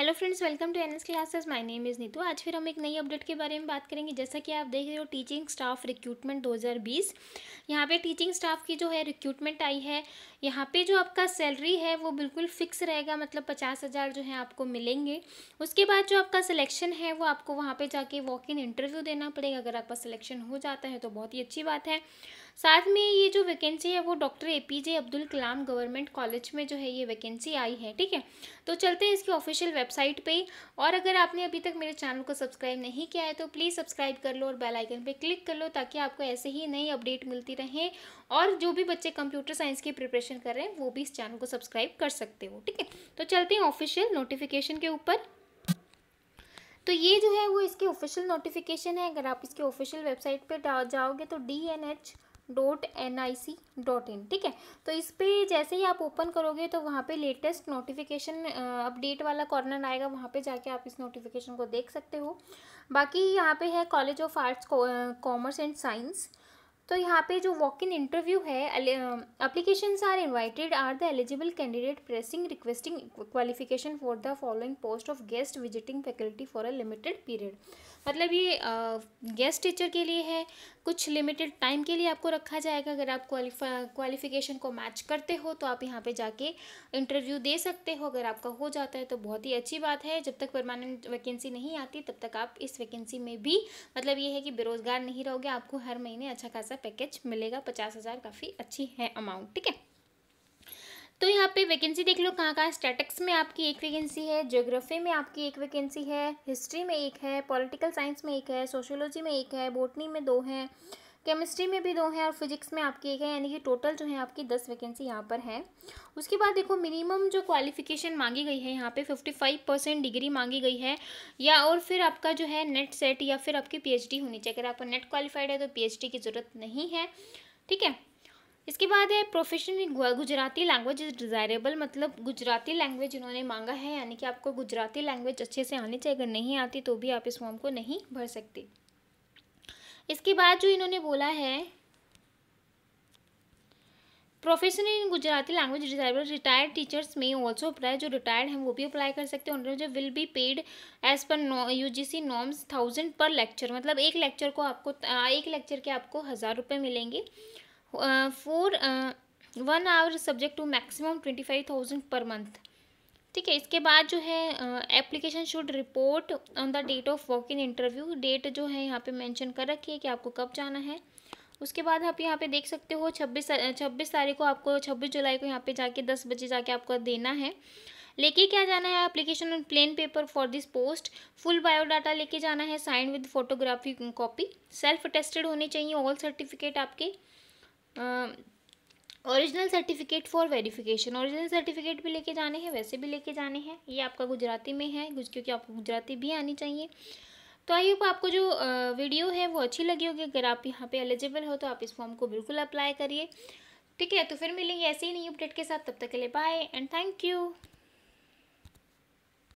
hello friends welcome to N S classes my name is Neetu आज फिर हम एक नई अपडेट के बारे में बात करेंगे जैसा कि आप देख रहे हो टीचिंग स्टाफ रिक्रूटमेंट 2020 यहाँ पे टीचिंग स्टाफ की जो है रिक्रूटमेंट आई है यहाँ पे जो आपका सैलरी है वो बिल्कुल फिक्स रहेगा मतलब पचास हज़ार जो है आपको मिलेंगे उसके बाद जो आपका सिलेक्शन है वो आपको वहाँ पर जाके वॉक इन इंटरव्यू देना पड़ेगा अगर आपका सिलेक्शन हो जाता है तो बहुत ही अच्छी बात है साथ में ये जो वैकेंसी है वो doctor A P J Abdul Kalam government college में जो है ये वैकेंसी आई है ठीक है तो चलते हैं इसकी ऑफिशियल वेब वेबसाइट पे और अगर आपने अभी तक मेरे चैनल को सब्सक्राइब नहीं किया है तो प्लीज़ सब्सक्राइब कर लो और बेल आइकन पे क्लिक कर लो ताकि आपको ऐसे ही नई अपडेट मिलती रहें और जो भी बच्चे कंप्यूटर साइंस की प्रिपरेशन कर रहे हैं वो भी इस चैनल को सब्सक्राइब कर सकते हो ठीक है तो चलते हैं ऑफिशियल नोटिफिकेशन के ऊपर तो ये जो है वो इसके ऑफिशियल नोटिफिकेशन है अगर आप इसके ऑफिशियल वेबसाइट पर जाओगे तो D N H dot N I C dot in ठीक है तो इस पर जैसे ही आप ओपन करोगे तो वहाँ पे लेटेस्ट नोटिफिकेशन अपडेट वाला कॉर्नर आएगा वहाँ पे जाके आप इस नोटिफिकेशन को देख सकते हो बाकी यहाँ पे है college of arts commerce and science तो यहाँ पे जो वॉक इन इंटरव्यू है application are invited are the eligible candidate pressing requesting qualification for the following post of guest visiting faculty for a limited period मतलब ये guest teacher के लिए है कुछ लिमिटेड टाइम के लिए आपको रखा जाएगा अगर आप क्वालिफिकेशन को मैच करते हो तो आप यहाँ पे जाके इंटरव्यू दे सकते हो अगर आपका हो जाता है तो बहुत ही अच्छी बात है जब तक परमानेंट वैकेंसी नहीं आती तब तक आप इस वैकेंसी में भी मतलब ये है कि बेरोज़गार नहीं रहोगे आपको हर महीने अच्छा खासा पैकेज मिलेगा पचास हज़ार काफ़ी अच्छी है अमाउंट ठीक है तो यहाँ पे वैकेंसी देख लो कहाँ कहाँ स्टेटिक्स में आपकी एक वैकेंसी है ज्योग्राफी में आपकी एक वैकेंसी है हिस्ट्री में एक है पॉलिटिकल साइंस में एक है सोशोलॉजी में एक है बोटनी में दो हैं केमिस्ट्री में भी दो हैं और फिजिक्स में आपकी एक है यानी कि टोटल जो है आपकी दस वैकेंसी यहाँ पर है उसके बाद देखो मिनिमम जो क्वालिफिकेशन मांगी गई है यहाँ पे फिफ्टी फाइव परसेंट डिग्री मांगी गई है या और फिर आपका जो है नेट सेट या फिर आपकी पीएचडी होनी चाहिए अगर आपका नेट क्वालिफाइड है तो पी की ज़रूरत नहीं है ठीक है इसके बाद है profession Gujarati language is desirable मतलब गुजराती लैंग्वेज इन्होंने मांगा है यानी कि आपको गुजराती लैंग्वेज अच्छे से आनी चाहिए अगर नहीं आती तो भी आप इस फॉर्म को नहीं भर सकते इसके बाद जो इन्होंने बोला है profession in Gujarati language desirable retired teachers में ऑल्सो अप्लाई जो रिटायर्ड हैं वो भी अप्लाई कर सकते हैं उन्होंने will be paid as per U G C norms thousand per lecture मतलब एक लेक्चर को आपको एक लेक्चर के आपको हज़ार रुपये मिलेंगे for one hour subject to maximum twenty five thousand per month ठीक है इसके बाद जो है application should report on the date of walk in interview date जो है यहाँ पे मेंशन कर रखी है कि आपको कब जाना है उसके बाद आप यहाँ पे देख सकते हो छब्बीस छब्बीस तारीख को आपको छब्बीस जुलाई को यहाँ पे जाके दस बजे जाके आपको देना है लेके क्या जाना है application on plain paper for this post full biodata लेके जाना है sign with photography copy self tested होने चाहिए ऑल सर्टिफिकेट आपके original certificate for verification original certificate भी लेके जाने हैं वैसे भी लेके जाने हैं ये आपका गुजराती में है क्योंकि आपको गुजराती भी आनी चाहिए तो आई होप आपको जो वीडियो है वो अच्छी लगी होगी अगर आप यहाँ पे एलिजिबल हो तो आप इस फॉर्म को बिल्कुल अप्लाई करिए ठीक है तो फिर मिलेंगे ऐसे ही नई अपडेट के साथ तब तक के लिए बाय एंड थैंक यू